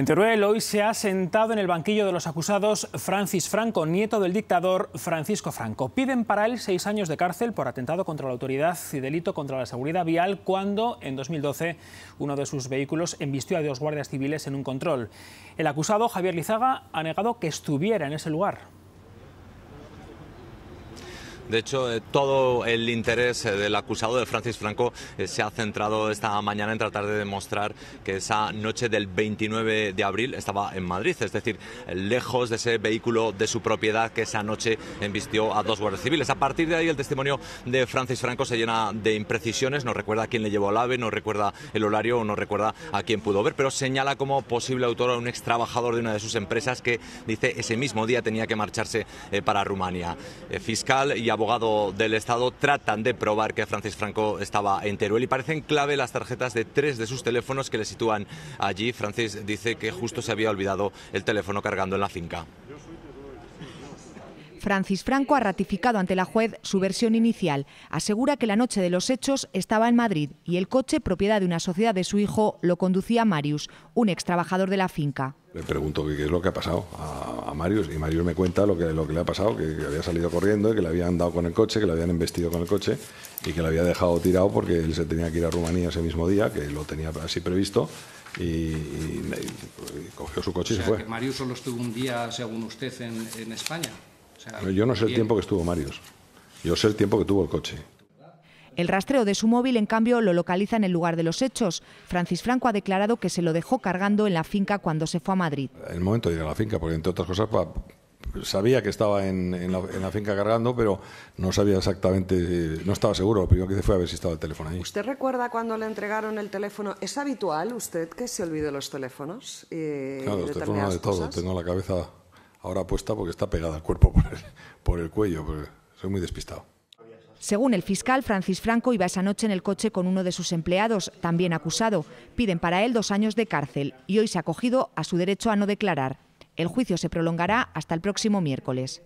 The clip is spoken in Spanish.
En Teruel hoy se ha sentado en el banquillo de los acusados Francis Franco, nieto del dictador Francisco Franco. Piden para él seis años de cárcel por atentado contra la autoridad y delito contra la seguridad vial cuando, en 2012, uno de sus vehículos embistió a dos guardias civiles en un control. El acusado, Javier Lizaga, ha negado que estuviera en ese lugar. De hecho, eh, todo el interés eh, del acusado de Francis Franco eh, se ha centrado esta mañana en tratar de demostrar que esa noche del 29 de abril estaba en Madrid, es decir, lejos de ese vehículo de su propiedad que esa noche embistió a dos guardias civiles. A partir de ahí, el testimonio de Francis Franco se llena de imprecisiones, no recuerda quién le llevó al ave, no recuerda el horario, no recuerda a quién pudo ver, pero señala como posible autor a un ex trabajador de una de sus empresas que dice ese mismo día tenía que marcharse para Rumania. fiscal y abogado del Estado tratan de probar que Francis Franco estaba en Teruel y parecen clave las tarjetas de tres de sus teléfonos que le sitúan allí. Francis dice que justo se había olvidado el teléfono cargando en la finca. Francis Franco ha ratificado ante la juez su versión inicial. Asegura que la noche de los hechos estaba en Madrid y el coche, propiedad de una sociedad de su hijo, lo conducía Marius, un ex trabajador de la finca. Le pregunto qué es lo que ha pasado a, Marius y Marius me cuenta lo que, lo que le ha pasado, que, había salido corriendo, y que le habían dado con el coche, que le habían embestido con el coche y que le había dejado tirado porque él se tenía que ir a Rumanía ese mismo día, que lo tenía así previsto. Y, cogió su coche y se fue. Marius solo estuvo un día, según usted, en, España. yo no sé el tiempo que estuvo Marius. Yo sé el tiempo que tuvo el coche. El rastreo de su móvil, en cambio, lo localiza en el lugar de los hechos. Francis Franco ha declarado que se lo dejó cargando en la finca cuando se fue a Madrid. En el momento de ir a la finca, porque entre otras cosas sabía que estaba en, la, finca cargando, pero no sabía exactamente, eh, no estaba seguro. Lo primero que hice fue a ver si estaba el teléfono ahí. ¿Usted recuerda cuando le entregaron el teléfono? ¿Es habitual usted que se olvide los teléfonos? Eh, claro, los teléfonos de todo. Tengo la cabeza ahora puesta porque está pegada al cuerpo por el, por el cuello. Soy muy despistado. Según el fiscal, Francis Franco iba esa noche en el coche con uno de sus empleados, también acusado. Piden para él dos años de cárcel y hoy se ha acogido a su derecho a no declarar. El juicio se prolongará hasta el próximo miércoles.